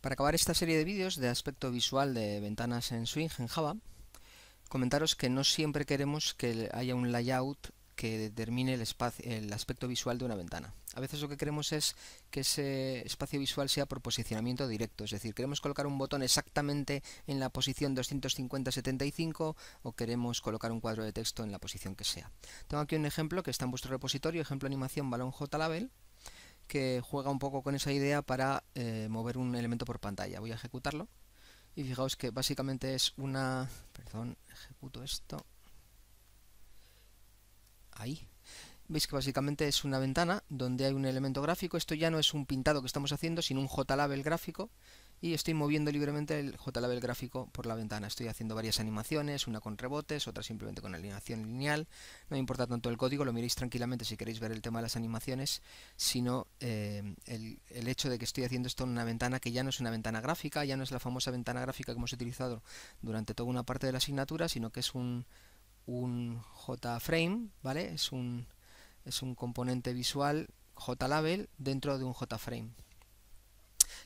Para acabar esta serie de vídeos de aspecto visual de ventanas en Swing en Java, comentaros que no siempre queremos que haya un layout que determine el, aspecto visual de una ventana. A veces lo que queremos es que ese espacio visual sea por posicionamiento directo, es decir, queremos colocar un botón exactamente en la posición 250-75 o queremos colocar un cuadro de texto en la posición que sea. Tengo aquí un ejemplo que está en vuestro repositorio, ejemplo animación balón JLabel, que juega un poco con esa idea para eh, mover un elemento por pantalla. Voy a ejecutarlo y fijaos que básicamente es una... Perdón, ejecuto esto. Ahí. Veis que básicamente es una ventana donde hay un elemento gráfico. Esto ya no es un pintado que estamos haciendo, sino un JLabel gráfico y estoy moviendo libremente el JLabel gráfico por la ventana. Estoy haciendo varias animaciones, una con rebotes, otra simplemente con alineación lineal. No me importa tanto el código, lo miréis tranquilamente si queréis ver el tema de las animaciones, sino eh, el, hecho de que estoy haciendo esto en una ventana que ya no es una ventana gráfica, ya no es la famosa ventana gráfica que hemos utilizado durante toda una parte de la asignatura, sino que es un, JFrame, ¿vale? Es un, es un componente visual JLabel dentro de un JFrame.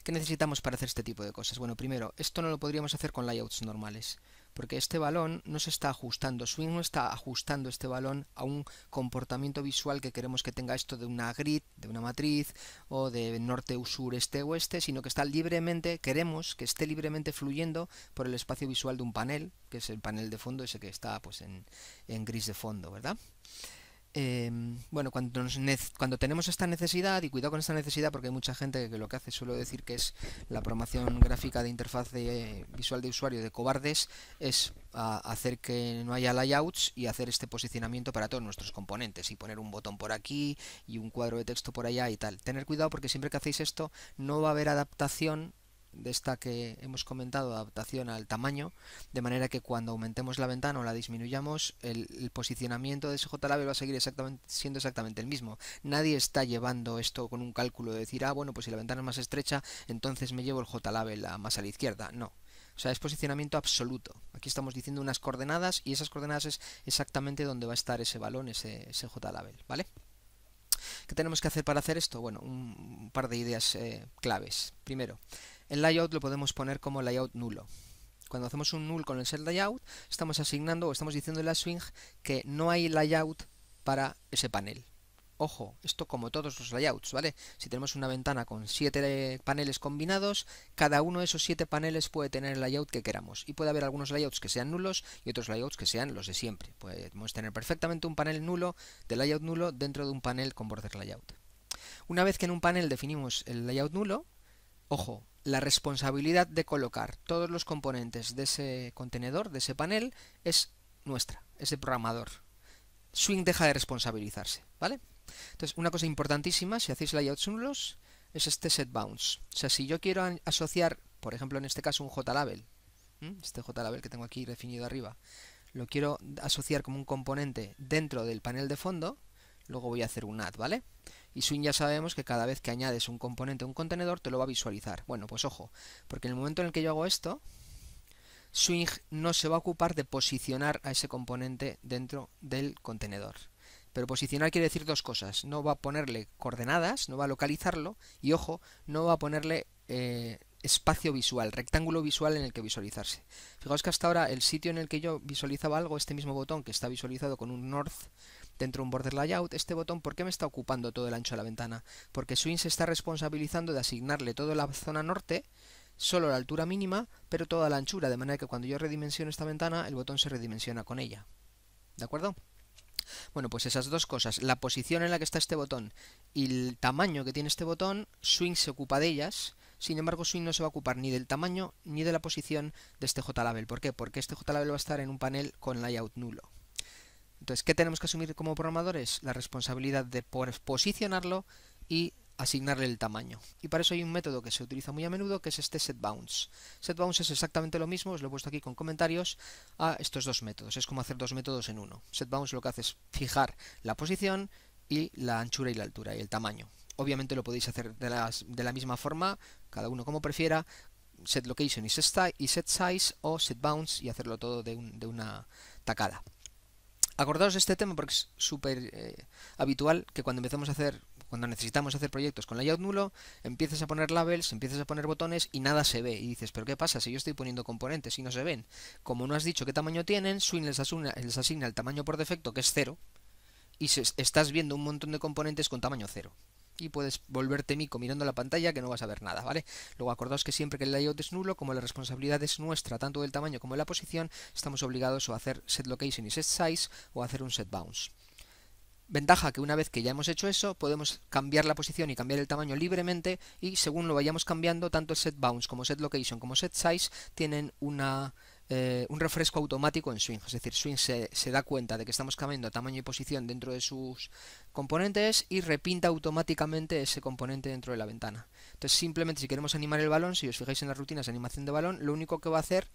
¿Qué necesitamos para hacer este tipo de cosas? Bueno, primero, esto no lo podríamos hacer con layouts normales, porque este balón no se está ajustando, Swing no está ajustando este balón a un comportamiento visual que queremos que tenga esto de una grid, de una matriz, o de norte, sur, este, oeste, sino que está libremente, queremos que esté libremente fluyendo por el espacio visual de un panel, que es el panel de fondo, ese que está pues en gris de fondo, ¿verdad? eh, bueno, cuando, cuando tenemos esta necesidad, y cuidado con esta necesidad porque hay mucha gente que lo que hace suelo decir que es la programación gráfica de interfaz de, visual de usuario de cobardes, es hacer que no haya layouts y hacer este posicionamiento para todos nuestros componentes y poner un botón por aquí y un cuadro de texto por allá y tal. Tener cuidado porque siempre que hacéis esto no va a haber adaptación de esta que hemos comentado, adaptación al tamaño, de manera que cuando aumentemos la ventana o la disminuyamos, el, posicionamiento de ese JLabel va a seguir siendo exactamente el mismo. Nadie está llevando esto con un cálculo de decir, ah, bueno, pues si la ventana es más estrecha, entonces me llevo el JLabel más a la izquierda. No. O sea, es posicionamiento absoluto. Aquí estamos diciendo unas coordenadas y esas coordenadas es exactamente donde va a estar ese balón, ese, J JLabel, ¿vale? ¿Qué tenemos que hacer para hacer esto? Bueno, un par de ideas eh, claves. Primero, el layout lo podemos poner como layout nulo. Cuando hacemos un null con el set layout, estamos asignando o estamos diciendo en la swing que no hay layout para ese panel. Ojo, esto como todos los layouts, ¿vale? Si tenemos una ventana con siete paneles combinados, cada uno de esos siete paneles puede tener el layout que queramos. Y puede haber algunos layouts que sean nulos y otros layouts que sean los de siempre. Podemos tener perfectamente un panel nulo, de layout nulo, dentro de un panel con border layout. Una vez que en un panel definimos el layout nulo, ojo, la responsabilidad de colocar todos los componentes de ese contenedor, de ese panel, es nuestra, es programador. Swing deja de responsabilizarse, ¿vale? Entonces, una cosa importantísima, si hacéis layouts nulos, es este set bounds. O sea, si yo quiero asociar, por ejemplo, en este caso un JLabel, este JLabel que tengo aquí definido arriba, lo quiero asociar como un componente dentro del panel de fondo, luego voy a hacer un add, ¿vale? Y Swing ya sabemos que cada vez que añades un componente a un contenedor te lo va a visualizar. Bueno, pues ojo, porque en el momento en el que yo hago esto, Swing no se va a ocupar de posicionar a ese componente dentro del contenedor. Pero posicionar quiere decir dos cosas. No va a ponerle coordenadas, no va a localizarlo y, ojo, no va a ponerle eh, espacio visual, rectángulo visual en el que visualizarse. Fijaos que hasta ahora el sitio en el que yo visualizaba algo, este mismo botón que está visualizado con un north, Dentro de un border layout, este botón ¿por qué me está ocupando todo el ancho de la ventana? Porque Swing se está responsabilizando de asignarle toda la zona norte, solo la altura mínima, pero toda la anchura, de manera que cuando yo redimensiono esta ventana, el botón se redimensiona con ella. ¿De acuerdo? Bueno, pues esas dos cosas, la posición en la que está este botón y el tamaño que tiene este botón, Swing se ocupa de ellas, sin embargo Swing no se va a ocupar ni del tamaño ni de la posición de este JLabel. ¿Por qué? Porque este JLabel va a estar en un panel con layout nulo. Entonces, ¿qué tenemos que asumir como programadores? La responsabilidad de posicionarlo y asignarle el tamaño. Y para eso hay un método que se utiliza muy a menudo que es este setBounce. SetBounce es exactamente lo mismo, os lo he puesto aquí con comentarios, a estos dos métodos. Es como hacer dos métodos en uno. SetBounce lo que hace es fijar la posición y la anchura y la altura y el tamaño. Obviamente lo podéis hacer de, la misma forma, cada uno como prefiera, setLocation y setSize set o setBounce y hacerlo todo de una tacada acordaos de este tema porque es súper eh, habitual que cuando empezamos a hacer, cuando necesitamos hacer proyectos con layout nulo, empiezas a poner labels, empiezas a poner botones y nada se ve. Y dices, pero ¿qué pasa si yo estoy poniendo componentes y no se ven? Como no has dicho qué tamaño tienen, Swing les asigna, el tamaño por defecto, que es cero, y estás viendo un montón de componentes con tamaño cero y puedes volverte mico mirando la pantalla que no vas a ver nada, ¿vale? Luego acordaos que siempre que el layout es nulo, como la responsabilidad es nuestra, tanto del tamaño como de la posición, estamos obligados a hacer set location y set size o hacer un set bounce. Ventaja que una vez que ya hemos hecho eso, podemos cambiar la posición y cambiar el tamaño libremente y según lo vayamos cambiando, tanto el set bounce como set location como set size tienen una eh, un refresco automático en Swing. Es decir, Swing se, se, da cuenta de que estamos cambiando tamaño y posición dentro de sus componentes y repinta automáticamente ese componente dentro de la ventana. Entonces simplemente si queremos animar el balón, si os fijáis en las rutinas de animación de balón, lo único que va a hacer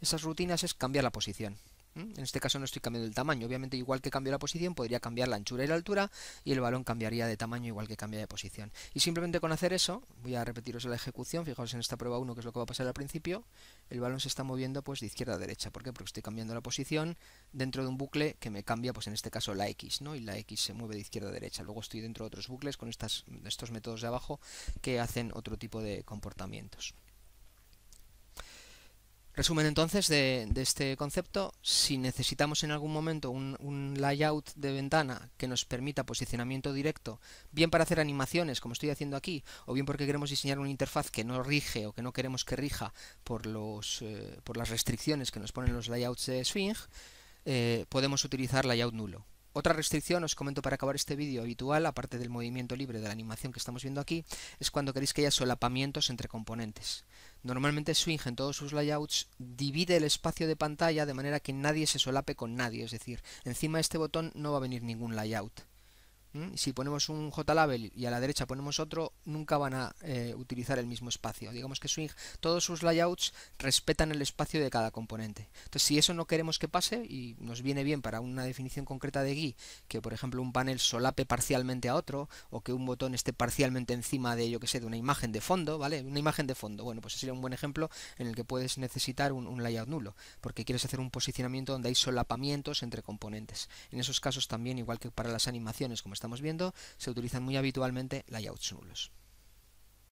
esas rutinas es cambiar la posición. En este caso no estoy cambiando el tamaño. Obviamente, igual que cambio la posición, podría cambiar la anchura y la altura y el balón cambiaría de tamaño igual que cambia de posición. Y simplemente con hacer eso, voy a repetiros la ejecución. Fijaos en esta prueba 1, que es lo que va a pasar al principio. El balón se está moviendo pues de izquierda a derecha. ¿Por qué? Porque estoy cambiando la posición dentro de un bucle que me cambia, pues en este caso, la X, ¿no? Y la X se mueve de izquierda a derecha. Luego estoy dentro de otros bucles con estos métodos de abajo que hacen otro tipo de comportamientos. Resumen entonces de, este concepto, si necesitamos en algún momento un, layout de ventana que nos permita posicionamiento directo, bien para hacer animaciones como estoy haciendo aquí, o bien porque queremos diseñar una interfaz que no rige o que no queremos que rija por, eh, las restricciones que nos ponen los layouts de Sphinx, eh, podemos utilizar layout nulo. Otra restricción, os comento para acabar este vídeo habitual, aparte del movimiento libre de la animación que estamos viendo aquí, es cuando queréis que haya solapamientos entre componentes. Normalmente Swing en todos sus layouts divide el espacio de pantalla de manera que nadie se solape con nadie, es decir, encima de este botón no va a venir ningún layout. Si ponemos un JLabel y a la derecha ponemos otro, nunca van a eh, utilizar el mismo espacio. Digamos que Swing, todos sus layouts respetan el espacio de cada componente. Entonces, si eso no queremos que pase y nos viene bien para una definición concreta de GUI, que por ejemplo un panel solape parcialmente a otro, o que un botón esté parcialmente encima de, yo que sé, de una imagen de fondo, ¿vale? Una imagen de fondo. Bueno, pues ese sería un buen ejemplo en el que puedes necesitar un, un layout nulo, porque quieres hacer un posicionamiento donde hay solapamientos entre componentes. En esos casos también, igual que para las animaciones, como está estamos viendo, se utilizan muy habitualmente layouts nulos.